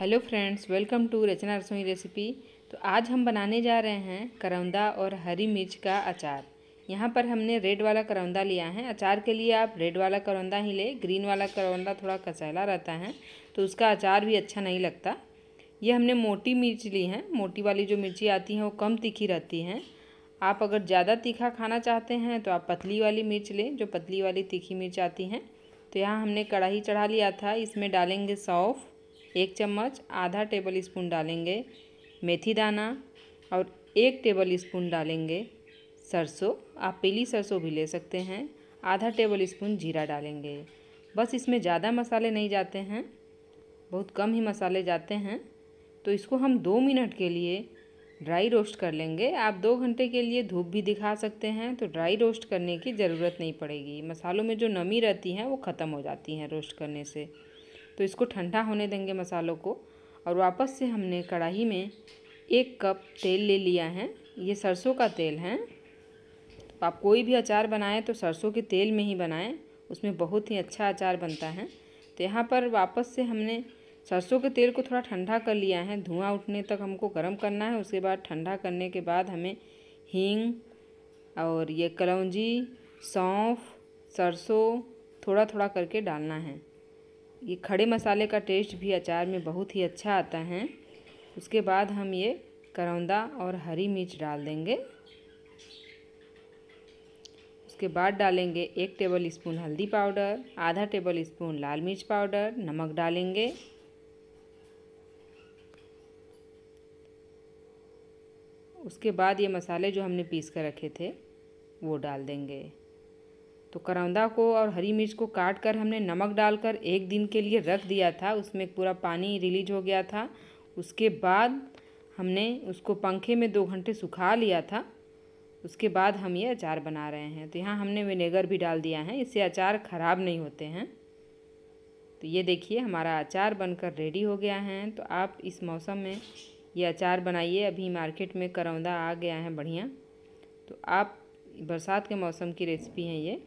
hello friends welcome to Rachana Rasoi recipe तो आज हम बनाने जा रहे हैं करौंदा और हरी मिर्च का अचार यहाँ पर हमने रेड वाला करौंदा लिया है अचार के लिए आप रेड वाला करौंदा ही ले ग्रीन वाला करौंदा थोड़ा कसैला रहता है तो उसका अचार भी अच्छा नहीं लगता ये हमने मोटी मिर्च ली है मोटी वाली जो मिर्ची आती हैं वो कम तीखी रहती हैं आप अगर ज़्यादा तीखा खाना चाहते हैं तो आप पतली वाली मिर्च लें जो पतली वाली तीखी मिर्च आती हैं तो यहाँ हमने कढ़ाई चढ़ा लिया था इसमें डालेंगे सौफ़ एक चम्मच आधा टेबल स्पून डालेंगे मेथी दाना और एक टेबल स्पून डालेंगे सरसों आप पीली सरसों भी ले सकते हैं आधा टेबल स्पून जीरा डालेंगे बस इसमें ज़्यादा मसाले नहीं जाते हैं बहुत कम ही मसाले जाते हैं तो इसको हम दो मिनट के लिए ड्राई रोस्ट कर लेंगे आप दो घंटे के लिए धूप भी दिखा सकते हैं तो ड्राई रोस्ट करने की ज़रूरत नहीं पड़ेगी मसालों में जो नमी रहती है वो ख़त्म हो जाती है रोस्ट करने से तो इसको ठंडा होने देंगे मसालों को और वापस से हमने कढ़ाई में एक कप तेल ले लिया है ये सरसों का तेल है तो आप कोई भी अचार बनाएं तो सरसों के तेल में ही बनाएं उसमें बहुत ही अच्छा अचार बनता है तो यहाँ पर वापस से हमने सरसों के तेल को थोड़ा ठंडा कर लिया है धुआँ उठने तक हमको गर्म करना है उसके बाद ठंडा करने के बाद हमें हींग और ये कलौजी सौंफ सरसों थोड़ा थोड़ा करके डालना है ये खड़े मसाले का टेस्ट भी अचार में बहुत ही अच्छा आता है उसके बाद हम ये करौंदा और हरी मिर्च डाल देंगे उसके बाद डालेंगे एक टेबल स्पून हल्दी पाउडर आधा टेबल स्पून लाल मिर्च पाउडर नमक डालेंगे उसके बाद ये मसाले जो हमने पीस कर रखे थे वो डाल देंगे तो करौंदा को और हरी मिर्च को काट कर हमने नमक डालकर एक दिन के लिए रख दिया था उसमें पूरा पानी रिलीज हो गया था उसके बाद हमने उसको पंखे में दो घंटे सुखा लिया था उसके बाद हम ये अचार बना रहे हैं तो यहाँ हमने विनेगर भी डाल दिया है इससे अचार ख़राब नहीं होते हैं तो ये देखिए हमारा अचार बनकर रेडी हो गया है तो आप इस मौसम में ये अचार बनाइए अभी मार्केट में करौंदा आ गया है बढ़िया तो आप बरसात के मौसम की रेसिपी है ये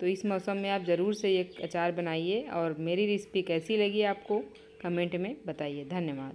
तो इस मौसम में आप ज़रूर से ये अचार बनाइए और मेरी रेसिपी कैसी लगी आपको कमेंट में बताइए धन्यवाद